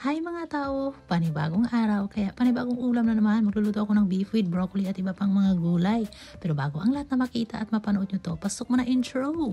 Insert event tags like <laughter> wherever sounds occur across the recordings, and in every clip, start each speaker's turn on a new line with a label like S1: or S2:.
S1: Hi mga tao! Panibagong araw, kaya panibagong ulam na naman. Magluluto ako ng beef with broccoli at iba pang mga gulay. Pero bago ang lahat na makita at mapanood nyo to, pasok mo na intro! Intro!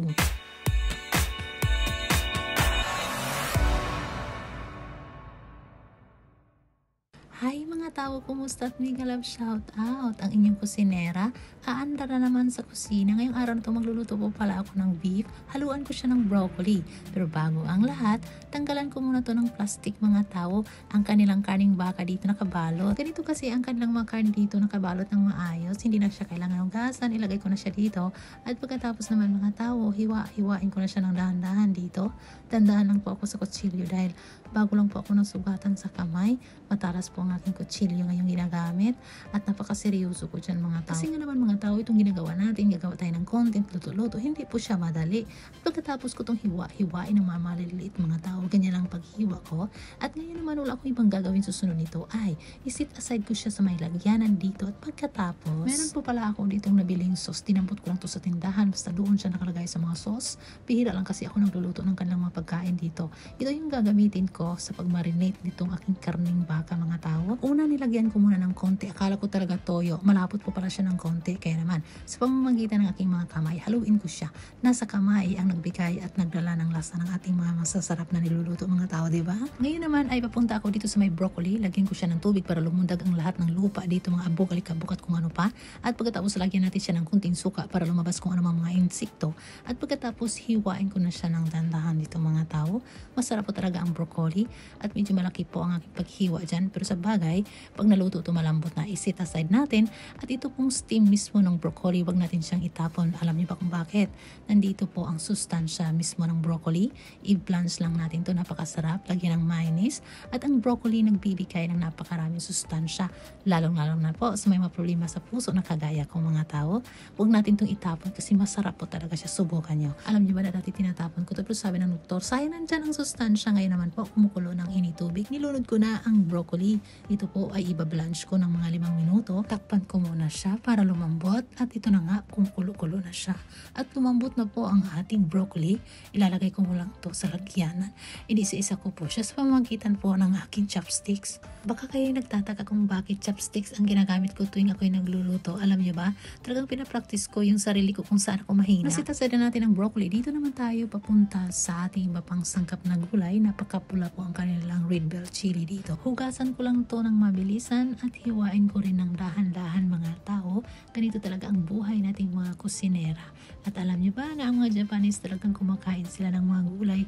S1: Hi mga tao, kumusta at mga love shout out ang inyong kusinera. Kaanda na naman sa kusina. Ngayong araw na ito magluluto po pala ako ng beef. Haluan ko siya ng broccoli. Pero bago ang lahat, tanggalan ko muna to ng plastic mga tao. Ang kanilang kaning baka dito nakabalot. Ganito kasi ang kanilang mga karne dito nakabalot ng maayos. Hindi na siya kailangan ng gasan. Ilagay ko na siya dito. At pagkatapos naman mga tao, hiwa-hiwain ko na siya ng dahan-dahan dito. Dandahan lang po ako sa kutsilyo dahil bago lang po ako ng sugatan sa kamay. Matalas po ang aking kutsilyo ngayong ginagamit at napakaseryoso ko dyan mga tao. Kasi nga naman mga tao, itong ginagawa natin, gagawa tayo ng content, luto-luto, hindi po siya madali. At pagkatapos ko itong hiwa-hiwain ng mga maliliit mga tao, ganyan lang paghiwa ko. At ngayon naman wala akong ibang gagawin susunod nito ay isit aside ko siya sa may lagyanan dito at pagkatapos, meron po pala ako ditong nabiling sauce. Tinampot ko lang to sa tindahan, basta doon siya nakalagay sa mga sauce. Pihira lang kasi ako nagluluto ng kanilang mga pagkain dito. Ito yung gagamitin ko sa pagmarinate nitong aking karning baka mga tao tawag. Una nilagyan ko muna ng konti. Akala ko talaga toyo. Malapot po pala siya ng konti. Kaya naman, sa pamamagitan ng aking mga kamay, haluin ko siya. Nasa kamay ang nagbigay at nagdala ng lasa ng ating mga masasarap na niluluto mga tao, di ba? Ngayon naman ay papunta ako dito sa may broccoli. Lagyan ko siya ng tubig para lumundag ang lahat ng lupa dito, mga abog, alikabok at kung ano pa. At pagkatapos, lagyan natin siya ng kunting suka para lumabas kung ano mga insekto. At pagkatapos, hiwain ko na siya ng dandahan dito mga tao. Masarap po talaga ang broccoli at medyo malaki po ang aking paghiwa dyan. Pero sa bagay, pag naluto ito malambot na, isit aside natin. At ito pong steam mismo ng broccoli, wag natin siyang itapon. Alam niyo ba kung bakit? Nandito po ang sustansya mismo ng broccoli. I-blanch lang natin to napakasarap. Lagyan ng mayonnaise. At ang broccoli nagbibigay ng napakaraming sustansya. Lalong-lalong na po sa may problema sa puso na kagaya kong mga tao. Wag natin itong itapon kasi masarap po talaga siya. Subukan niyo. Alam niyo ba na dati tinatapon ko to pero sabi ng doktor, sayang nandyan ang sustansya. Ngayon naman po, kumukulo ng initubig. Nilunod ko na ang broccoli. Ito po ay ibablanch ko ng mga limang minuto. Takpan ko muna siya para lumambot at ito na nga kung kulo-kulo na siya. At lumambot na po ang ating broccoli. Ilalagay ko muna ito sa lagyanan. Inisa-isa ko po siya sa pamagitan po ng aking chopsticks. Baka kayo nagtataka kung bakit chopsticks ang ginagamit ko tuwing ako'y nagluluto. Alam niyo ba? Talagang pinapractice ko yung sarili ko kung saan ako mahina. Nasitasada natin ang broccoli. Dito naman tayo papunta sa ating iba pang sangkap na gulay. Napakapula po ang kanilang red bell chili dito. Hugasan ko lang to ng mabilisan at hiwain ko rin ng dahan-dahan mga tao. Ganito talaga ang buhay nating mga kusinera. At alam nyo ba na ang mga Japanese talagang kumakain sila ng mga gulay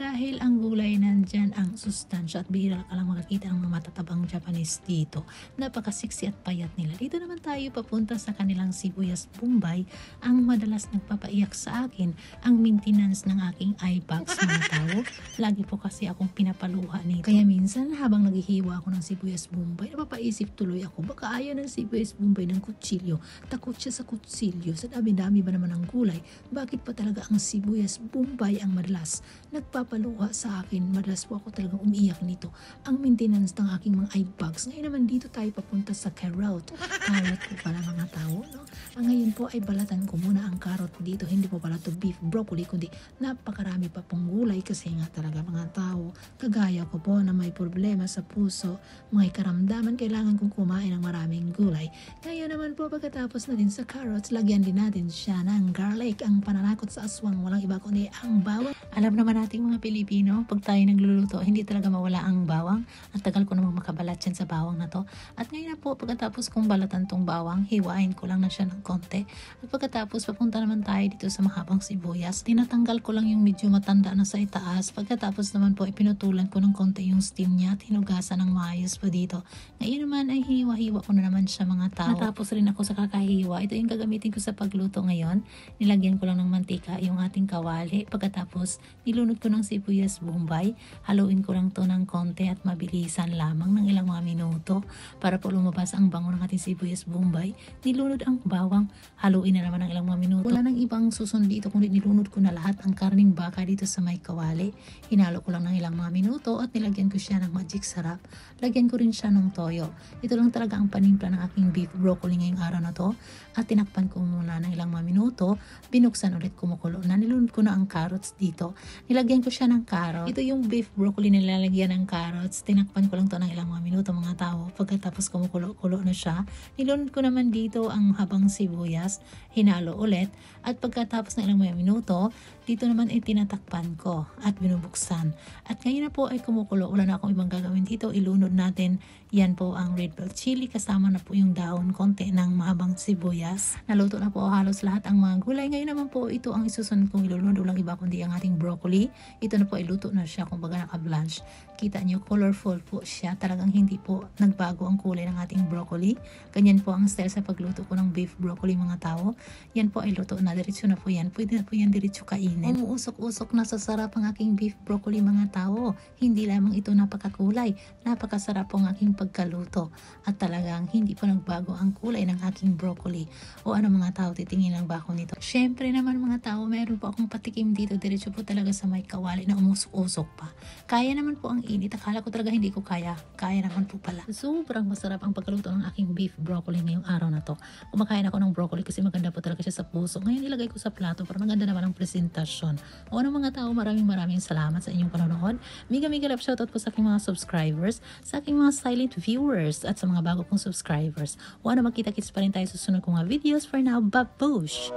S1: dahil ang gulay nandyan ang sustansya at bihira ka lang makakita ng mga matatabang Japanese dito. Napakasiksi at payat nila. Dito naman tayo papunta sa kanilang sibuyas Bombay ang madalas nagpapaiyak sa akin ang maintenance ng aking eye bags mga tao. <laughs> Lagi po kasi akong pinapaluha nito. Kaya minsan habang naghihiwa ako ng sibuyas sibuyas bombay. Napapaisip tuloy ako, baka ayaw ng sibuyas bombay ng kutsilyo. Takot siya sa kutsilyo. Sa dami-dami ba naman ang gulay? Bakit pa talaga ang sibuyas bombay ang madalas? Nagpapaluha sa akin. Madalas po ako talagang umiyak nito. Ang maintenance ng aking mga eye bags. Ngayon naman dito tayo papunta sa carrot. Carrot po pala mga tao. No? Ang ah, ngayon po ay balatan ko muna ang carrot dito. Hindi po pala to beef broccoli kundi napakarami pa pong gulay kasi nga talaga mga tao. Kagaya ko po na may problema sa puso mga karamdaman, kailangan kong kumain ng maraming gulay. Ngayon naman po, pagkatapos na din sa carrots, lagyan din natin siya ng garlic. Ang pananakot sa aswang, walang iba kundi ang bawang. Alam naman nating mga Pilipino, pag tayo nagluluto, hindi talaga mawala ang bawang. At tagal ko namang makabalat sa bawang na to. At ngayon na po, pagkatapos kong balatan tong bawang, hiwain ko lang na siya ng konti. At pagkatapos, papunta naman tayo dito sa mahabang sibuyas. Tinatanggal ko lang yung medyo matanda na sa itaas. Pagkatapos naman po, ipinutulan ko ng konti yung steam niya at hinugasan ng maayos oras pa dito. Ngayon naman ay hiwa hiwa ko na naman sa mga tao. Natapos rin ako sa kakahiwa. Ito yung gagamitin ko sa pagluto ngayon. Nilagyan ko lang ng mantika yung ating kawali. Pagkatapos, nilunod ko ng sibuyas bombay. Haluin ko lang to ng konti at mabilisan lamang ng ilang mga minuto para po lumabas ang bango ng ating sibuyas bombay. Nilunod ang bawang. Haluin na naman ng ilang mga minuto. Wala nang ibang susunod dito kundi nilunod ko na lahat ang karning baka dito sa may kawali. Hinalo ko lang ng ilang mga minuto at nilagyan ko siya ng magic sarap. Lagyan Nilagyan ko rin siya ng toyo. Ito lang talaga ang panimpla ng aking beef broccoli ngayong araw na to. At tinakpan ko muna ng ilang mga minuto. Binuksan ulit kumukulo na. Nilunod ko na ang carrots dito. Nilagyan ko siya ng carrot. Ito yung beef broccoli nilalagyan ng carrots. Tinakpan ko lang to ng ilang mga minuto mga tao. Pagkatapos kumukulo-kulo na siya. Nilunod ko naman dito ang habang sibuyas. Hinalo ulit. At pagkatapos ng ilang mga minuto, dito naman ay tinatakpan ko at binubuksan. At ngayon na po ay kumukulo. Wala na akong ibang gagawin dito. Ilunod natin natin, yan po ang red bell chili. Kasama na po yung daon konti ng mahabang sibuyas. Naluto na po halos lahat ang mga gulay. Ngayon naman po, ito ang isusunod kong ilulunod. Walang iba kundi ang ating broccoli. Ito na po, iluto na siya kumbaga naka-blanch. Kita nyo, colorful po siya. Talagang hindi po nagbago ang kulay ng ating broccoli. Ganyan po ang style sa pagluto ko ng beef broccoli mga tao. Yan po ay luto na. Diretso na po yan. Pwede na po yan diretso kainin. Umuusok-usok na sa sarap ang aking beef broccoli mga tao. Hindi lamang ito napakakulay. Napakasarap po ang aking pagkaluto at talagang hindi pa nagbago ang kulay ng aking broccoli o ano mga tao titingin lang ba ako nito. Siyempre naman mga tao, meron po akong patikim dito. Diretso po talaga sa may kawali na umusok-usok pa. Kaya naman po ang init. Akala ko talaga hindi ko kaya. Kaya naman po pala. Sobrang masarap ang pagkaluto ng aking beef broccoli ngayong araw na to. Kumakain ako ng broccoli kasi maganda po talaga siya sa puso. Ngayon ilagay ko sa plato para maganda naman ang presentasyon. O ano mga tao, maraming maraming salamat sa inyong panonood. Mega mega love shoutout po sa aking mga subscribers, sa aking aking mga silent viewers at sa mga bago kong subscribers. O ano, magkita-kits pa rin tayo sa sunod kong mga videos. For now, babush!